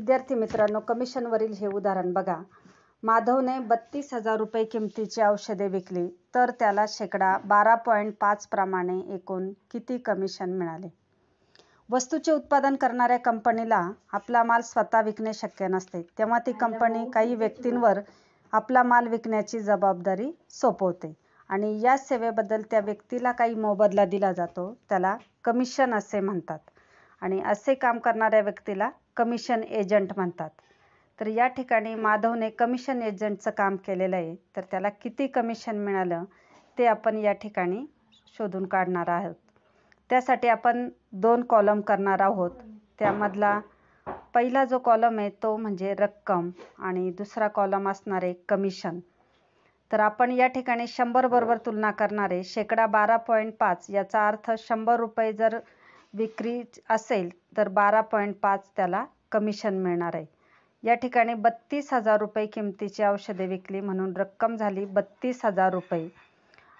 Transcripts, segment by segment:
विद्यार्थी मित्रांनो कमिशनवरील हे उदाहरण बघा माधवने बत्तीस हजार रुपये किमतीची औषधे विकली तर त्याला शेकडा बारा पॉईंट पाच प्रमाणे एकूण किती कमिशन मिळाले वस्तूचे उत्पादन करणाऱ्या कंपनीला आपला माल स्वतः विकणे शक्य नसते तेव्हा ती कंपनी हो, काही हो, व्यक्तींवर आपला माल विकण्याची जबाबदारी सोपवते आणि या सेवेबद्दल त्या व्यक्तीला काही मोबदला दिला जातो त्याला कमिशन असे म्हणतात आणि असे काम करणाऱ्या व्यक्तीला कमिशन एजंट म्हणतात तर या ठिकाणी माधवने कमिशन एजंटचं काम केलेलं आहे तर त्याला किती कमिशन मिळालं ते आपण या ठिकाणी शोधून काढणार आहोत त्यासाठी आपण दोन कॉलम करणार आहोत त्यामधला पहिला जो कॉलम आहे तो म्हणजे रक्कम आणि दुसरा कॉलम असणार आहे कमिशन तर आपण या ठिकाणी शंभर बरोबर तुलना करणारे शेकडा बारा पॉईंट पाच याचा अर्थ शंभर रुपये जर विक्री असेल तर बारा पॉईंट पाच त्याला कमिशन मिळणार आहे या ठिकाणी बत्तीस हजार रुपये किमतीची औषधे विकली म्हणून रक्कम झाली बत्तीस हजार रुपये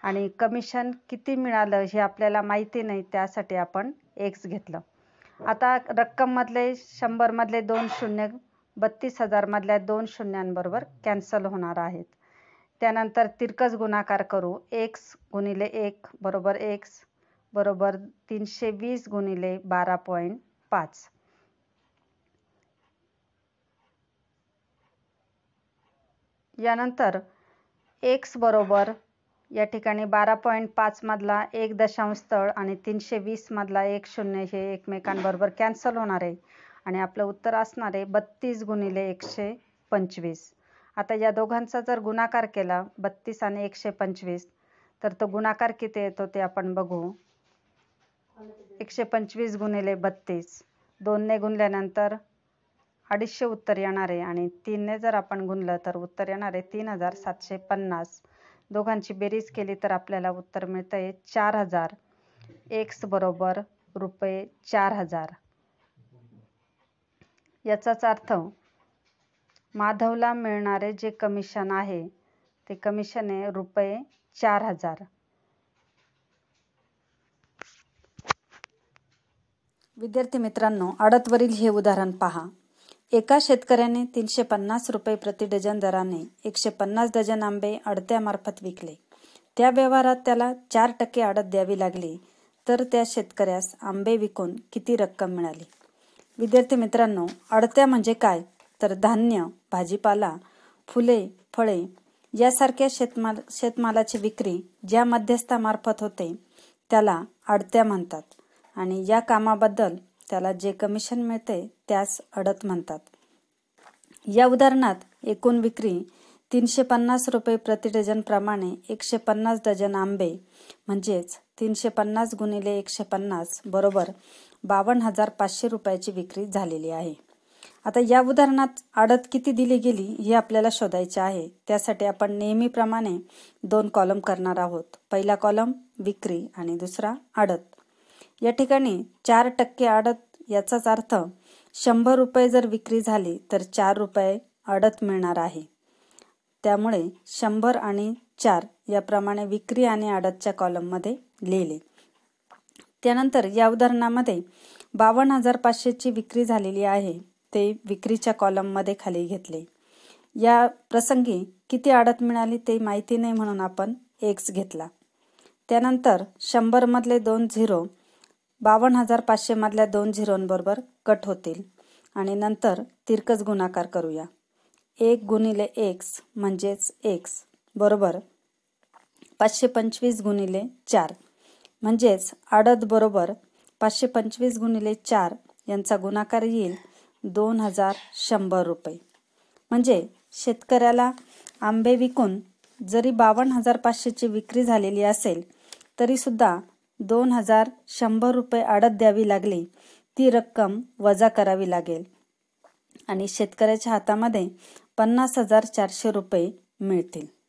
आणि कमिशन किती मिळालं हे आपल्याला माहिती नाही त्यासाठी आपण एक्स घेतलं आता रक्कममधले शंभरमधले दोन शून्य बत्तीस हजारमधल्या दोन शून्यांबरोबर कॅन्सल होणार आहेत त्यानंतर तिरकस गुणाकार करू एक्स गुणिले एक बरोबर एक्स बरोबर तीनशे वीस गुणिले बारा पॉईंट पाच यानंतर एक्स बरोबर या ठिकाणी बारा पॉईंट मधला एक दशांश स्थळ आणि तीनशे वीसमधला एक शून्य हे एकमेकांबरोबर कॅन्सल होणार आहे आणि आपलं उत्तर असणार आहे बत्तीस गुणिले एकशे पंचवीस आता या दोघांचा जर गुणाकार केला बत्तीस आणि एकशे पंचवीस तर तो गुणाकार किती येतो ते आपण बघू एकशे पंचवीस गुणिले बत्तीस दोनने गुणल्यानंतर अडीचशे उत्तर येणार आहे आणि तीनने जर आपण गुणलं तर उत्तर येणार आहे तीन हजार सातशे पन्नास दोघांची बेरीज केली तर आपल्याला उत्तर मिळतं आहे चार हजार एक्स बरोबर रुपये चार हजार याचाच अर्थ माधवला मिळणारे जे कमिशन आहे ते कमिशन आहे रुपये चार हजार विद्यार्थी मित्रांनो आडतवरील हे उदाहरण पहा एका शेतकऱ्याने तीनशे पन्नास रुपये प्रति डझन दराने एकशे पन्नास डझन आंबे अडत्यामार्फत विकले त्या व्यवहारात त्याला चार टक्के आडत द्यावी लागली तर त्या शेतकऱ्यास आंबे विकून किती रक्कम मिळाली विद्यार्थी मित्रांनो अडत्या म्हणजे काय तर धान्य भाजीपाला फुले फळे यासारख्या शेतमाल शेतमालाची विक्री ज्या मध्यस्थामार्फत होते त्याला आडत्या म्हणतात आणि या कामाबद्दल त्याला जे कमिशन मिळते त्यास अडत म्हणतात या उदाहरणात एकूण विक्री तीनशे पन्नास रुपये प्रति डझनप्रमाणे एकशे पन्नास डझन आंबे म्हणजेच तीनशे पन्नास गुणिले एकशे पन्नास बरोबर बावन्न हजार पाचशे रुपयाची विक्री झालेली आहे आता या उदाहरणात आडत किती दिली गेली हे आपल्याला शोधायचे आहे त्यासाठी आपण नेहमीप्रमाणे दोन कॉलम करणार आहोत पहिला कॉलम विक्री आणि दुसरा आडत या ठिकाणी चार टक्के अडत याचाच अर्थ शंभर रुपये जर विक्री झाली तर चार रुपये अडत मिळणार आहे त्यामुळे शंभर आणि चार याप्रमाणे विक्री आणि अडतच्या कॉलममध्ये लिहिले त्यानंतर या उदाहरणामध्ये बावन्न हजार पाचशेची विक्री झालेली आहे ते विक्रीच्या कॉलममध्ये खाली घेतले या प्रसंगी किती अडत मिळाली ते माहिती नाही म्हणून आपण एक्स घेतला त्यानंतर शंभरमधले दोन झिरो बावन्न हजार पाचशेमधल्या दोन झिरोंबरोबर कट होतील आणि नंतर तिरकस गुणाकार करूया एक गुणिले एक्स म्हणजेच एक्स बरोबर पाचशे पंचवीस गुणिले चार म्हणजेच आडद बरोबर पाचशे पंचवीस गुणिले चार यांचा गुणाकार येईल दोन हजार शंभर रुपये म्हणजे शेतकऱ्याला आंबे विकून जरी बावन्न हजार पाचशेची विक्री झालेली असेल तरीसुद्धा दोन हजार शंभर रुपये आडत द्यावी लागली ती रक्कम वजा करावी लागेल आणि शेतकऱ्याच्या हातामध्ये पन्नास हजार चारशे रुपये मिळतील